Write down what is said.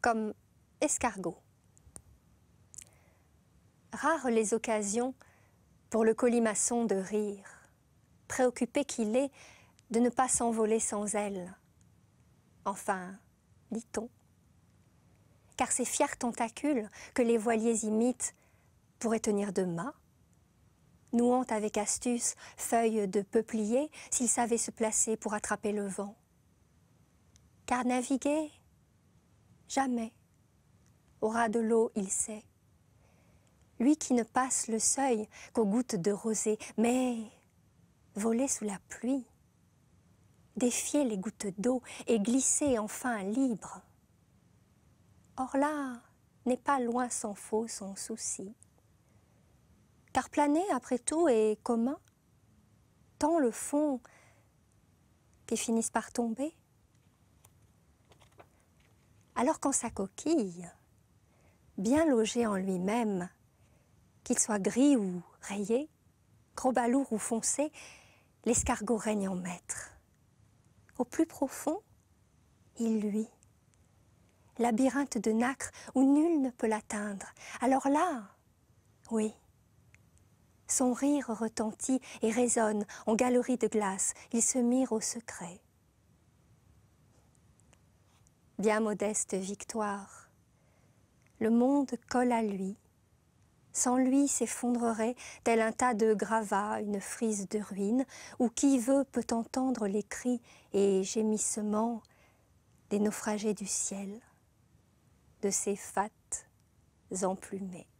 comme escargot. Rares les occasions pour le colimaçon de rire, préoccupé qu'il est de ne pas s'envoler sans elle. Enfin, dit-on, car ces fiers tentacules que les voiliers imitent pourraient tenir de mât, nouant avec astuce feuilles de peuplier s'ils savaient se placer pour attraper le vent. Car naviguer jamais. Au ras de l'eau, il sait. Lui qui ne passe le seuil qu'aux gouttes de rosée, mais voler sous la pluie, défier les gouttes d'eau et glisser enfin libre. Or là, n'est pas loin sans faux son souci. Car planer, après tout, est commun, tant le fond qui finissent par tomber alors qu'en sa coquille, bien logé en lui-même, qu'il soit gris ou rayé, gros balourd ou foncé, l'escargot règne en maître. Au plus profond, il lui, labyrinthe de nacre où nul ne peut l'atteindre. Alors là, oui, son rire retentit et résonne en galerie de glace, il se mire au secret bien modeste victoire. Le monde colle à lui. Sans lui s'effondrerait, tel un tas de gravats, une frise de ruines, où qui veut peut entendre les cris et gémissements des naufragés du ciel, de ces fats emplumées.